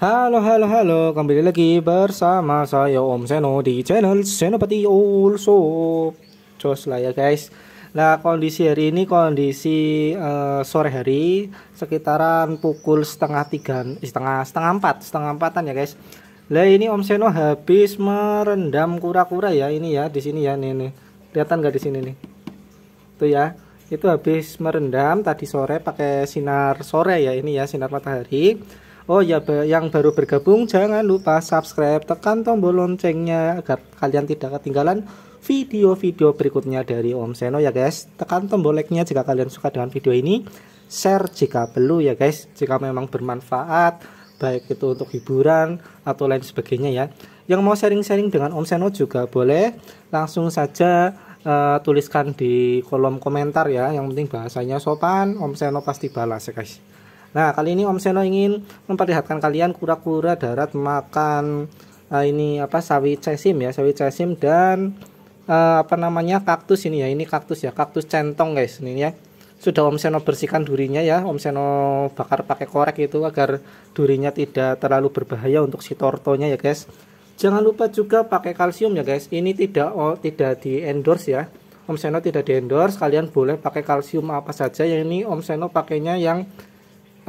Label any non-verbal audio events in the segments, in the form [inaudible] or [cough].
Halo, halo, halo, kembali lagi bersama saya Om Seno di channel Senopati Also Jos lah ya guys Nah kondisi hari ini kondisi uh, sore hari Sekitaran pukul setengah tiga, eh, setengah, setengah empat, setengah empatan ya guys Nah ini Om Seno habis merendam kura-kura ya ini ya di sini ya nih, nih. Kelihatan nggak di sini nih Tuh ya itu habis merendam tadi sore pakai sinar sore ya ini ya sinar matahari Oh ya yang baru bergabung jangan lupa subscribe, tekan tombol loncengnya agar kalian tidak ketinggalan video-video berikutnya dari Om Seno ya guys. Tekan tombol like-nya jika kalian suka dengan video ini, share jika perlu ya guys, jika memang bermanfaat baik itu untuk hiburan atau lain sebagainya ya. Yang mau sharing-sharing dengan Om Seno juga boleh, langsung saja uh, tuliskan di kolom komentar ya. Yang penting bahasanya sopan, Om Seno pasti balas ya guys. Nah, kali ini Om Seno ingin memperlihatkan kalian kura-kura darat makan uh, ini apa sawi cesim ya, sawi cesim dan uh, apa namanya kaktus ini ya. Ini kaktus ya, kaktus centong guys ini ya. Sudah Om Seno bersihkan durinya ya. Om Seno bakar pakai korek itu agar durinya tidak terlalu berbahaya untuk si tortonya ya guys. Jangan lupa juga pakai kalsium ya guys. Ini tidak oh, tidak di endorse ya. Om Seno tidak di endorse, kalian boleh pakai kalsium apa saja. ya ini Om Seno pakainya yang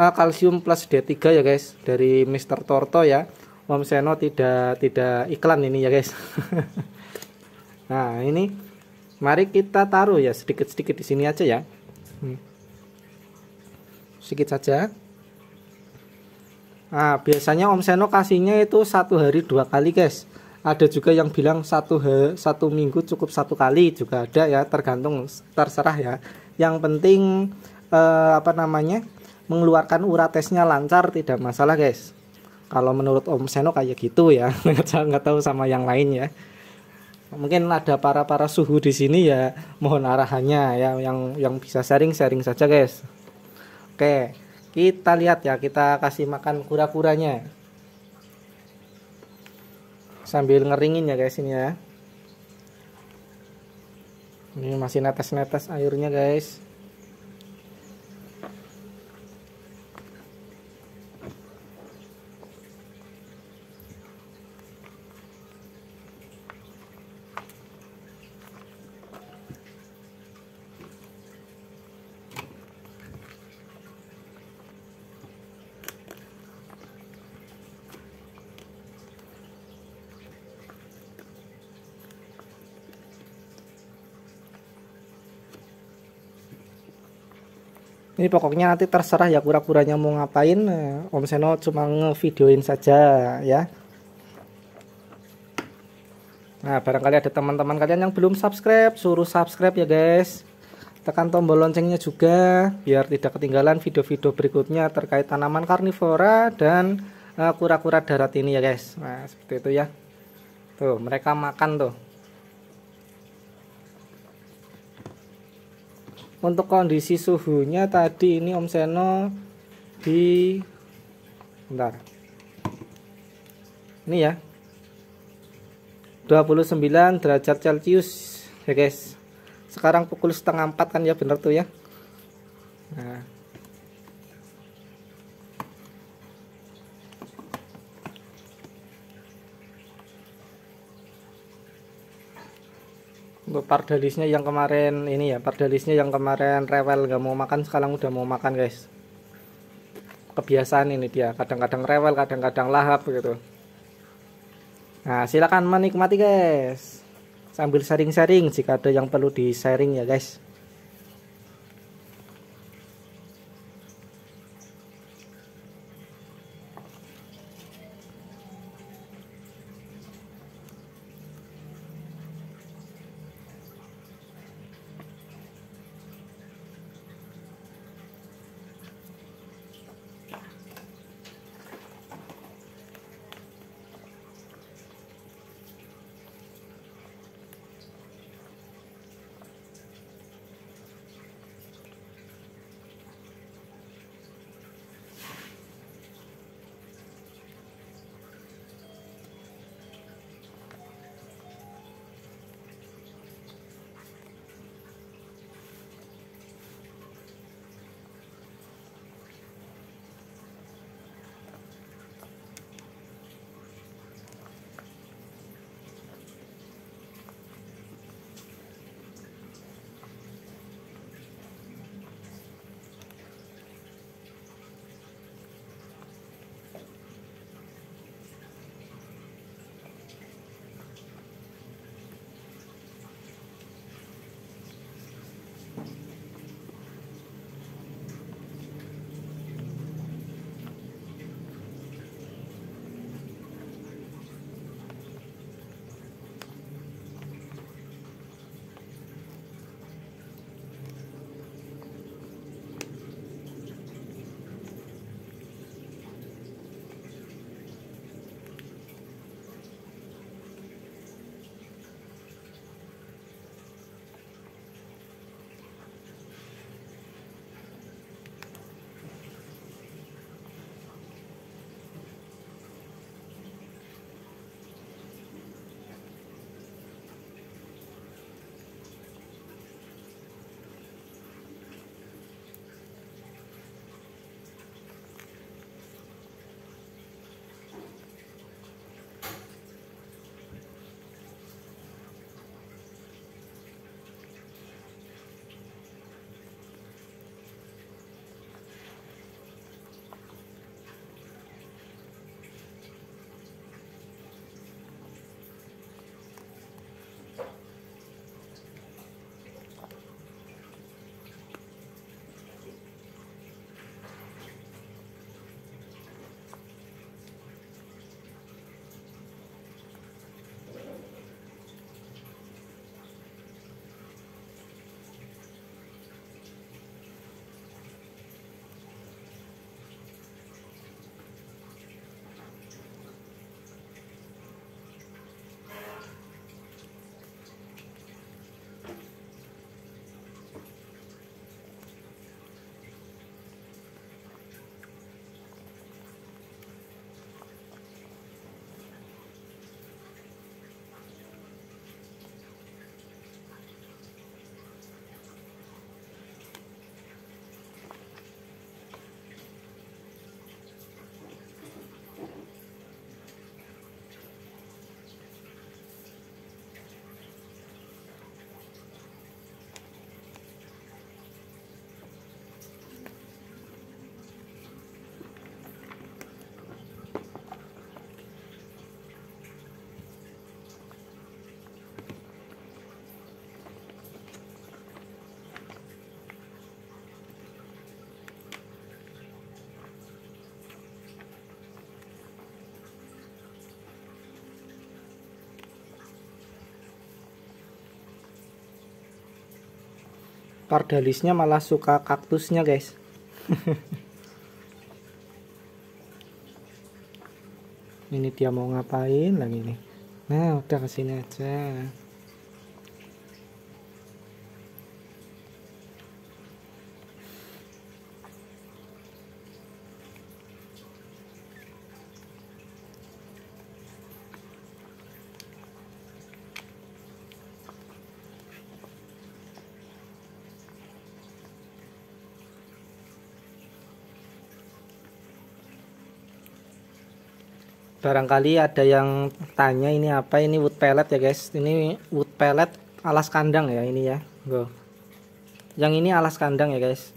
uh, kalsium plus D3 ya guys dari Mr. Torto ya Om Seno tidak tidak iklan ini ya guys [laughs] nah ini mari kita taruh ya sedikit-sedikit di sini aja ya hmm. sedikit saja nah biasanya Om Seno kasihnya itu satu hari dua kali guys ada juga yang bilang satu satu minggu cukup satu kali juga ada ya tergantung terserah ya yang penting eh, apa namanya mengeluarkan uratesnya lancar tidak masalah guys kalau menurut Om Seno kayak gitu ya saya [laughs] nggak tahu sama yang lain ya mungkin ada para para suhu di sini ya mohon arahannya ya yang yang bisa sharing sharing saja guys oke kita lihat ya kita kasih makan kura-kuranya sambil ngeringin ya guys ini ya ini masih netes-netes airnya guys ini pokoknya nanti terserah ya kura-kuranya mau ngapain eh, Om Seno cuma ngevideoin saja ya nah barangkali ada teman-teman kalian yang belum subscribe suruh subscribe ya guys tekan tombol loncengnya juga biar tidak ketinggalan video-video berikutnya terkait tanaman karnivora dan eh, kura-kura darat ini ya guys nah seperti itu ya tuh mereka makan tuh untuk kondisi suhunya tadi ini Om Seno di bentar ini ya 29 derajat celcius ya guys sekarang pukul setengah empat kan ya bener tuh ya nah untuk pardalisnya yang kemarin ini ya pardalisnya yang kemarin rewel nggak mau makan sekarang udah mau makan guys kebiasaan ini dia kadang-kadang rewel kadang-kadang lahap gitu nah silakan menikmati guys sambil sharing-sharing jika ada yang perlu di sharing ya guys pardalisnya malah suka kaktusnya guys [laughs] ini dia mau ngapain lagi nih nah udah kesini aja barangkali ada yang tanya ini apa ini wood pellet ya guys ini wood pellet alas kandang ya ini ya go yang ini alas kandang ya guys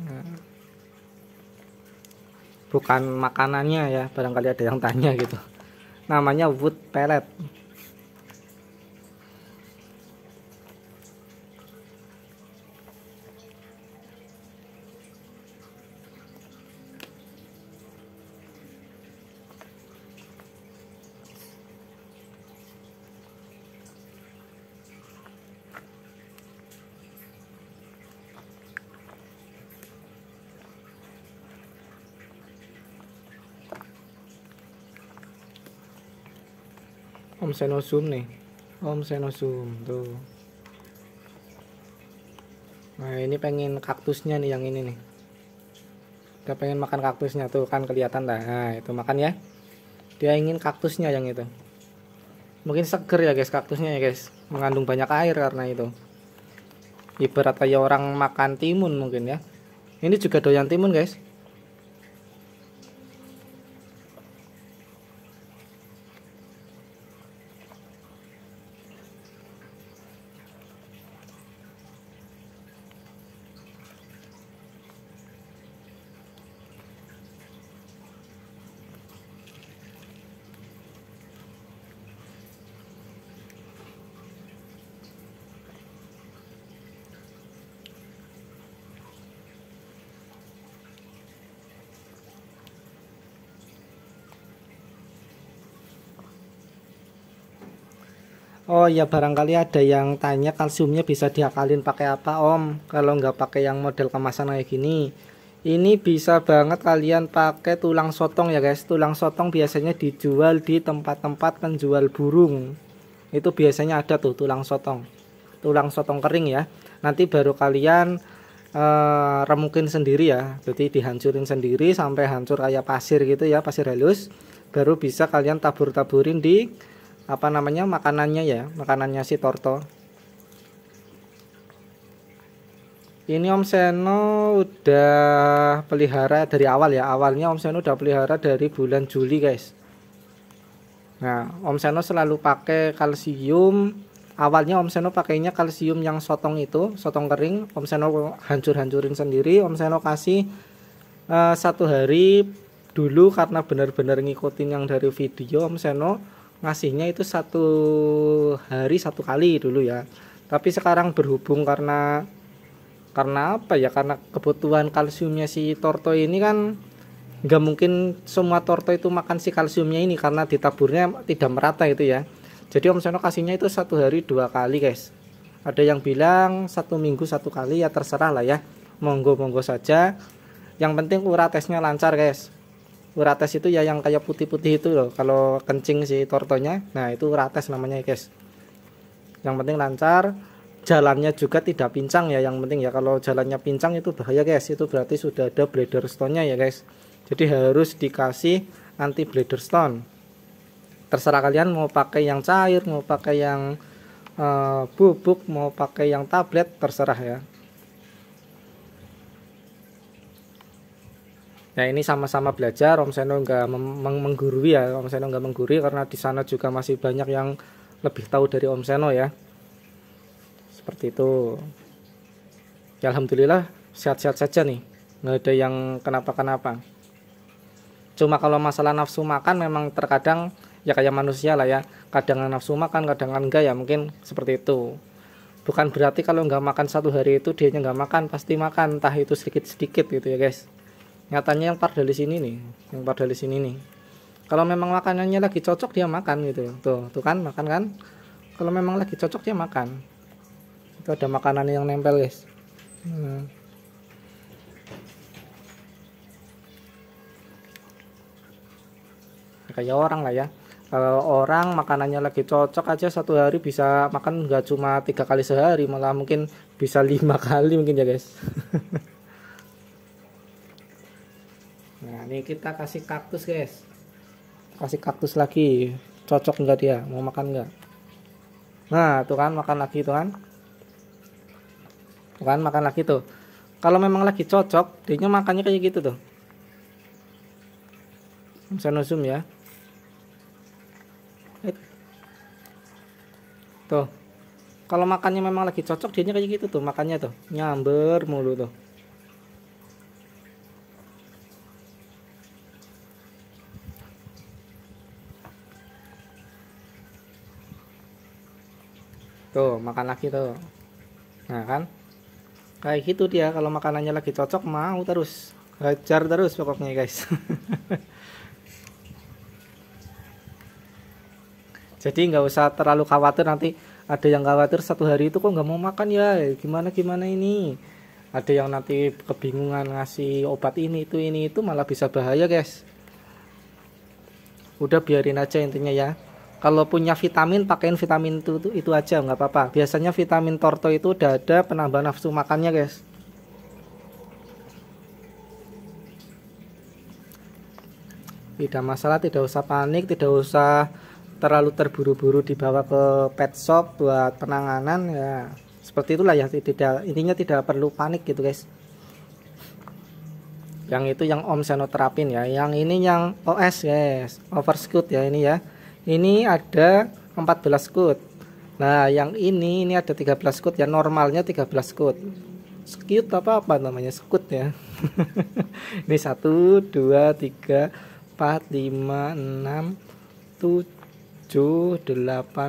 bukan makanannya ya barangkali ada yang tanya gitu namanya wood pellet Om Senosum nih Om Senosum tuh nah ini pengen kaktusnya nih yang ini nih kita pengen makan kaktusnya tuh kan kelihatan dah nah itu makan ya dia ingin kaktusnya yang itu mungkin seger ya guys kaktusnya ya guys mengandung banyak air karena itu ibarat kayak orang makan timun mungkin ya ini juga doyan timun guys Oh ya barangkali ada yang tanya kalsiumnya bisa diakalin pakai apa om Kalau nggak pakai yang model kemasan kayak gini Ini bisa banget kalian pakai tulang sotong ya guys Tulang sotong biasanya dijual di tempat-tempat penjual burung Itu biasanya ada tuh tulang sotong Tulang sotong kering ya Nanti baru kalian eh, remukin sendiri ya Jadi dihancurin sendiri sampai hancur kayak pasir gitu ya Pasir halus Baru bisa kalian tabur-taburin di apa namanya makanannya ya makanannya si Torto ini Om Seno udah pelihara dari awal ya awalnya Om Seno udah pelihara dari bulan Juli guys nah Om Seno selalu pakai kalsium awalnya Om Seno pakainya kalsium yang sotong itu sotong kering Om Seno hancur-hancurin sendiri Om Seno kasih uh, satu hari dulu karena benar-benar ngikutin yang dari video Om Seno ngasihnya itu satu hari satu kali dulu ya tapi sekarang berhubung karena karena apa ya karena kebutuhan kalsiumnya si torto ini kan nggak mungkin semua torto itu makan si kalsiumnya ini karena ditaburnya tidak merata itu ya jadi Om Sono kasihnya itu satu hari dua kali guys ada yang bilang satu minggu satu kali ya terserah lah ya monggo monggo saja yang penting ura-tesnya lancar guys urates itu ya yang kayak putih-putih itu loh kalau kencing si tortonya nah itu urates namanya guys yang penting lancar jalannya juga tidak pincang ya yang penting ya kalau jalannya pincang itu bahaya guys itu berarti sudah ada blader stone nya ya guys jadi harus dikasih anti blader stone terserah kalian mau pakai yang cair mau pakai yang uh, bubuk mau pakai yang tablet terserah ya Nah ini sama-sama belajar, Om Seno nggak menggurui ya, Om Seno nggak menggurui karena di sana juga masih banyak yang lebih tahu dari Om Seno ya. Seperti itu. Ya Alhamdulillah sehat-sehat saja nih, nggak ada yang kenapa-kenapa. Cuma kalau masalah nafsu makan memang terkadang ya kayak manusia lah ya, kadang nafsu makan, kadang enggak ya mungkin seperti itu. Bukan berarti kalau nggak makan satu hari itu dia nggak makan, pasti makan, entah itu sedikit-sedikit gitu ya guys nyatanya yang di sini nih yang di sini nih kalau memang makanannya lagi cocok dia makan gitu tuh tuh kan makan kan kalau memang lagi cocok dia makan itu ada makanan yang nempel guys hmm. kayak orang lah ya kalau orang makanannya lagi cocok aja satu hari bisa makan nggak cuma tiga kali sehari malah mungkin bisa lima [laughs] kali mungkin ya guys [laughs] nah ini kita kasih kaktus guys kasih kaktus lagi cocok enggak dia mau makan enggak nah tuh kan makan lagi tuh kan tuh kan makan lagi tuh kalau memang lagi cocok dia makannya kayak gitu tuh bisa no zoom ya tuh kalau makannya memang lagi cocok dia kayak gitu tuh makannya tuh nyamber mulu tuh tuh gitu, makan lagi tuh nah kan kayak gitu dia kalau makanannya lagi cocok mau terus hajar terus pokoknya guys [laughs] jadi nggak usah terlalu khawatir nanti ada yang khawatir satu hari itu kok nggak mau makan ya gimana gimana ini ada yang nanti kebingungan ngasih obat ini itu ini itu malah bisa bahaya guys udah biarin aja intinya ya kalau punya vitamin pakaiin vitamin itu itu, aja nggak apa-apa biasanya vitamin torto itu udah ada penambah nafsu makannya guys tidak masalah tidak usah panik tidak usah terlalu terburu-buru dibawa ke pet shop buat penanganan ya seperti itulah ya tidak intinya tidak perlu panik gitu guys yang itu yang om senoterapin ya yang ini yang OS guys overscoot ya ini ya ini ada 14 kut nah yang ini ini ada 13 kut ya normalnya 13 kut skut apa apa namanya skut ya [laughs] ini 1 2 3 4 5 6 7 8 9 10 11 12 13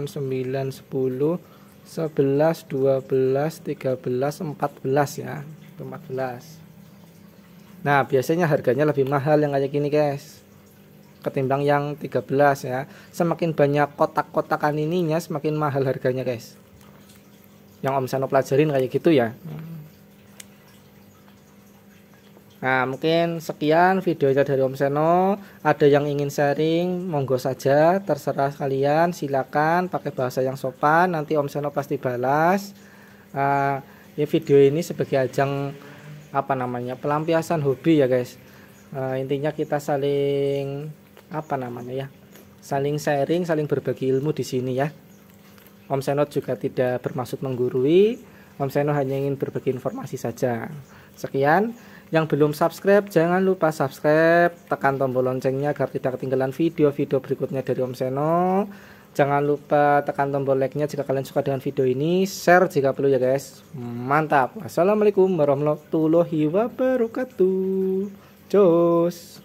14 ya 14 nah biasanya harganya lebih mahal yang kayak gini guys ketimbang yang 13 ya. Semakin banyak kotak-kotakan ininya semakin mahal harganya guys. Yang Om Sano pelajarin kayak gitu ya. Nah mungkin sekian video dari Om Seno. Ada yang ingin sharing monggo saja terserah kalian silakan pakai bahasa yang sopan nanti Om Seno pasti balas. Uh, ya video ini sebagai ajang apa namanya pelampiasan hobi ya guys uh, intinya kita saling apa namanya ya saling sharing saling berbagi ilmu di sini ya Om Seno juga tidak bermaksud menggurui Om Seno hanya ingin berbagi informasi saja sekian yang belum subscribe jangan lupa subscribe tekan tombol loncengnya agar tidak ketinggalan video-video berikutnya dari Om Seno jangan lupa tekan tombol like-nya jika kalian suka dengan video ini share jika perlu ya guys mantap wassalamualaikum warahmatullahi wabarakatuh Joss